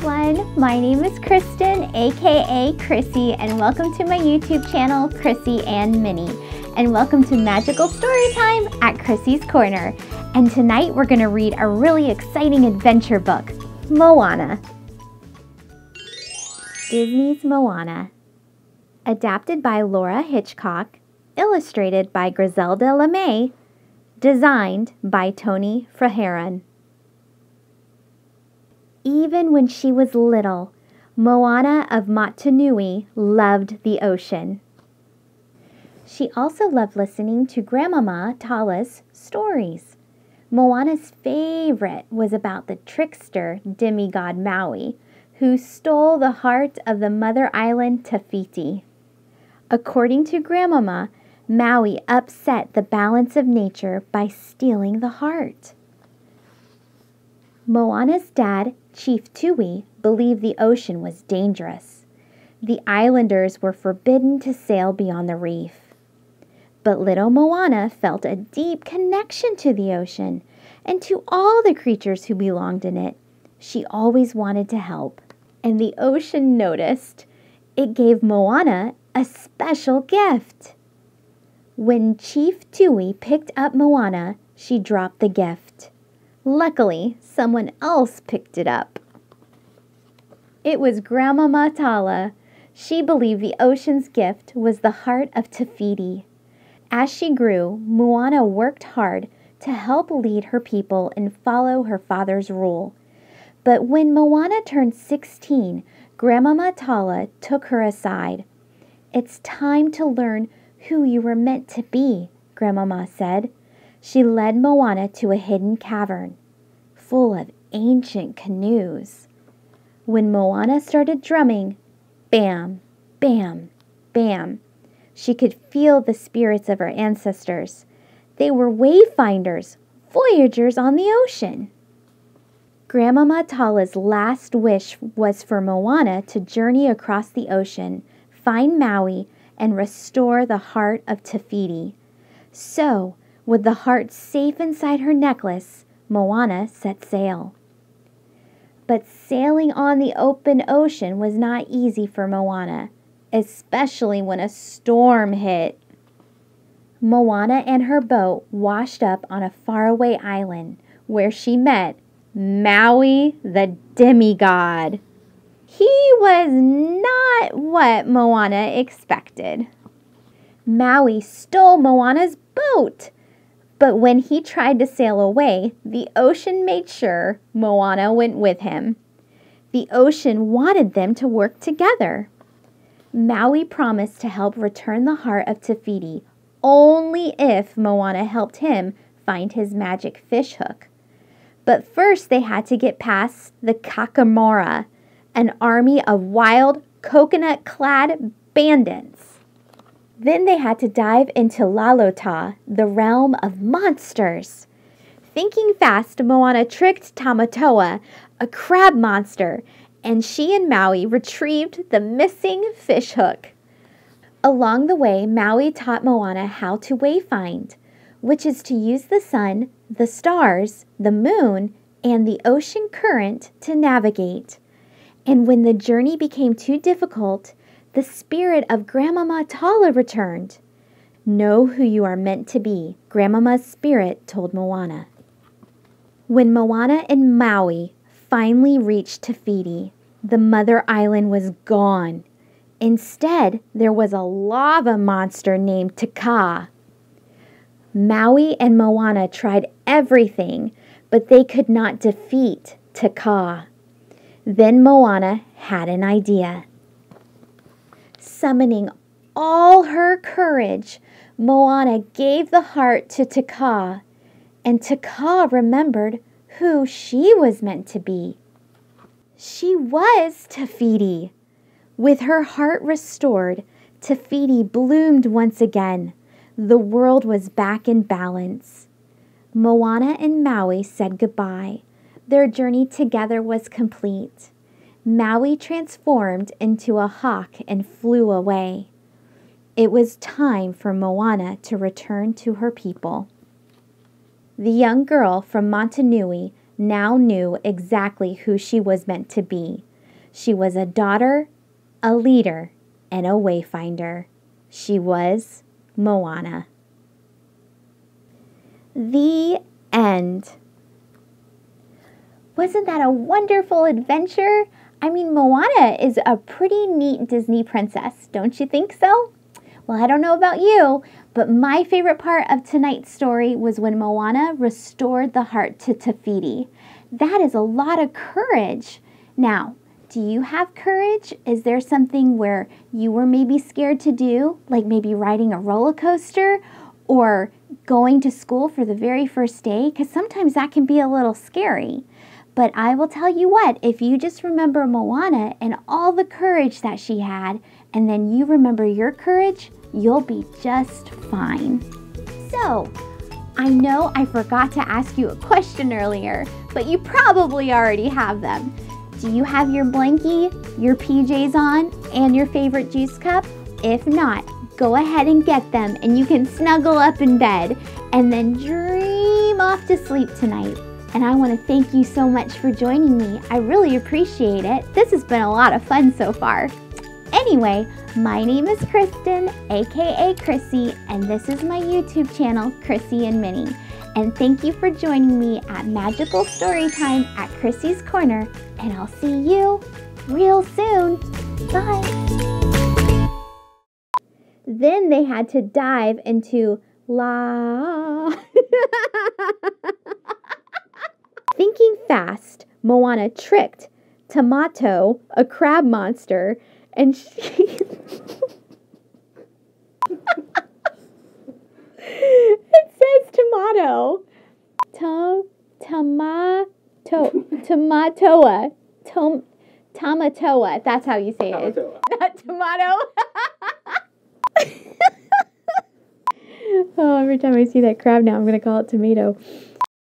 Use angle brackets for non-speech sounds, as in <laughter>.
everyone, my name is Kristen, aka Chrissy, and welcome to my YouTube channel, Chrissy and Minnie. And welcome to Magical Story Time at Chrissy's Corner. And tonight we're gonna read a really exciting adventure book, Moana. Disney's Moana. Adapted by Laura Hitchcock, illustrated by Griselda LeMay, designed by Tony Fraharan even when she was little, Moana of Matanui loved the ocean. She also loved listening to Grandmama Tala's stories. Moana's favorite was about the trickster demigod Maui, who stole the heart of the mother island Tafiti. According to Grandmama, Maui upset the balance of nature by stealing the heart. Moana's dad Chief Tui believed the ocean was dangerous. The islanders were forbidden to sail beyond the reef. But little Moana felt a deep connection to the ocean and to all the creatures who belonged in it. She always wanted to help, and the ocean noticed. It gave Moana a special gift. When Chief Tui picked up Moana, she dropped the gift. Luckily, someone else picked it up. It was Grandma Matala. She believed the ocean's gift was the heart of Tafiti. As she grew, Moana worked hard to help lead her people and follow her father's rule. But when Moana turned 16, Grandma Matala took her aside. It's time to learn who you were meant to be, Grandmama said. She led Moana to a hidden cavern full of ancient canoes. When Moana started drumming, bam, bam, bam, she could feel the spirits of her ancestors. They were wayfinders, voyagers on the ocean. Grandmama Tala's last wish was for Moana to journey across the ocean, find Maui, and restore the heart of Tafiti. So, with the heart safe inside her necklace, Moana set sail. But sailing on the open ocean was not easy for Moana, especially when a storm hit. Moana and her boat washed up on a faraway island where she met Maui the demigod. He was not what Moana expected. Maui stole Moana's boat but when he tried to sail away, the ocean made sure Moana went with him. The ocean wanted them to work together. Maui promised to help return the heart of Tafiti only if Moana helped him find his magic fish hook. But first, they had to get past the Kakamora, an army of wild, coconut clad bandits. Then they had to dive into Lalota, the realm of monsters. Thinking fast, Moana tricked Tamatoa, a crab monster, and she and Maui retrieved the missing fishhook. Along the way, Maui taught Moana how to wayfind, which is to use the sun, the stars, the moon, and the ocean current to navigate. And when the journey became too difficult, the spirit of Grandmama Tala returned. Know who you are meant to be, Grandmama's spirit told Moana. When Moana and Maui finally reached Tafiti, the mother island was gone. Instead, there was a lava monster named Taka. Maui and Moana tried everything, but they could not defeat Taka. Then Moana had an idea. Summoning all her courage, Moana gave the heart to Taka, and Taka remembered who she was meant to be. She was Tafiti. With her heart restored, Tafiti bloomed once again. The world was back in balance. Moana and Maui said goodbye. Their journey together was complete. Maui transformed into a hawk and flew away. It was time for Moana to return to her people. The young girl from Montanui now knew exactly who she was meant to be. She was a daughter, a leader, and a wayfinder. She was Moana. The end. Wasn't that a wonderful adventure? I mean, Moana is a pretty neat Disney princess, don't you think so? Well, I don't know about you, but my favorite part of tonight's story was when Moana restored the heart to Tafiti. That is a lot of courage. Now, do you have courage? Is there something where you were maybe scared to do, like maybe riding a roller coaster or going to school for the very first day? Because sometimes that can be a little scary. But I will tell you what, if you just remember Moana and all the courage that she had, and then you remember your courage, you'll be just fine. So, I know I forgot to ask you a question earlier, but you probably already have them. Do you have your blankie, your PJs on, and your favorite juice cup? If not, go ahead and get them and you can snuggle up in bed and then dream off to sleep tonight and I want to thank you so much for joining me. I really appreciate it. This has been a lot of fun so far. Anyway, my name is Kristen, aka Chrissy, and this is my YouTube channel, Chrissy and Minnie. And thank you for joining me at Magical Storytime at Chrissy's Corner, and I'll see you real soon. Bye. Then they had to dive into la. <laughs> Thinking fast, Moana tricked Tomato, a crab monster, and she. <laughs> it says tomato. To, tomato. Tomatoa. Tom, tomatoa. That's how you say tomatoa. it. <laughs> Not tomato. <laughs> oh, every time I see that crab now, I'm going to call it tomato.